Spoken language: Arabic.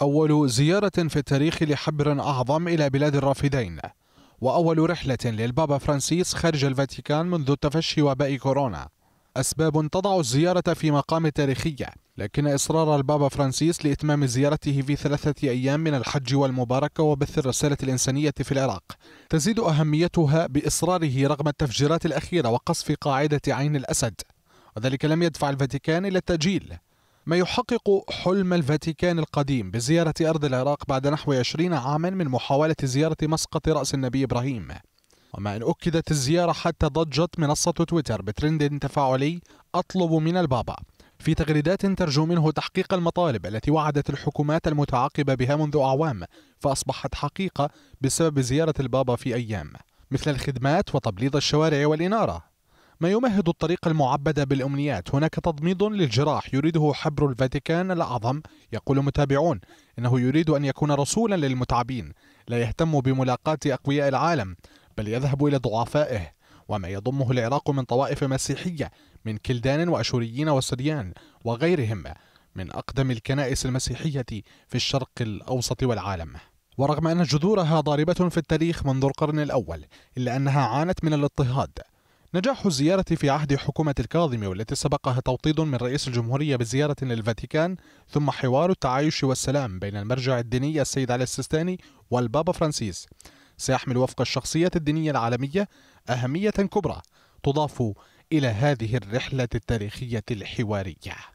أول زيارة في التاريخ لحبر أعظم إلى بلاد الرافدين وأول رحلة للبابا فرانسيس خارج الفاتيكان منذ تفشي وباء كورونا أسباب تضع الزيارة في مقام تاريخية لكن إصرار البابا فرانسيس لإتمام زيارته في ثلاثة أيام من الحج والمباركة وبث الرسالة الإنسانية في العراق تزيد أهميتها بإصراره رغم التفجيرات الأخيرة وقصف قاعدة عين الأسد وذلك لم يدفع الفاتيكان إلى التأجيل ما يحقق حلم الفاتيكان القديم بزيارة أرض العراق بعد نحو 20 عاما من محاولة زيارة مسقط رأس النبي إبراهيم وما أن أكدت الزيارة حتى ضجت منصة تويتر بترند تفاعلي أطلب من البابا في تغريدات ترجو منه تحقيق المطالب التي وعدت الحكومات المتعاقبة بها منذ أعوام فأصبحت حقيقة بسبب زيارة البابا في أيام مثل الخدمات وتبليض الشوارع والإنارة ما يمهد الطريق المعبد بالأمنيات هناك تضميد للجراح يريده حبر الفاتيكان الأعظم يقول متابعون إنه يريد أن يكون رسولا للمتعبين لا يهتم بملاقاة أقوياء العالم بل يذهب إلى ضعفائه وما يضمه العراق من طوائف مسيحية من كلدان وأشوريين وسريان وغيرهم من أقدم الكنائس المسيحية في الشرق الأوسط والعالم ورغم أن جذورها ضاربة في التاريخ منذ القرن الأول إلا أنها عانت من الاضطهاد نجاح الزيارة في عهد حكومة الكاظمي والتي سبقها توطيد من رئيس الجمهورية بزيارة للفاتيكان ثم حوار التعايش والسلام بين المرجع الديني السيد علي السيستاني والبابا فرانسيس سيحمل وفق الشخصية الدينية العالمية أهمية كبرى تضاف إلى هذه الرحلة التاريخية الحوارية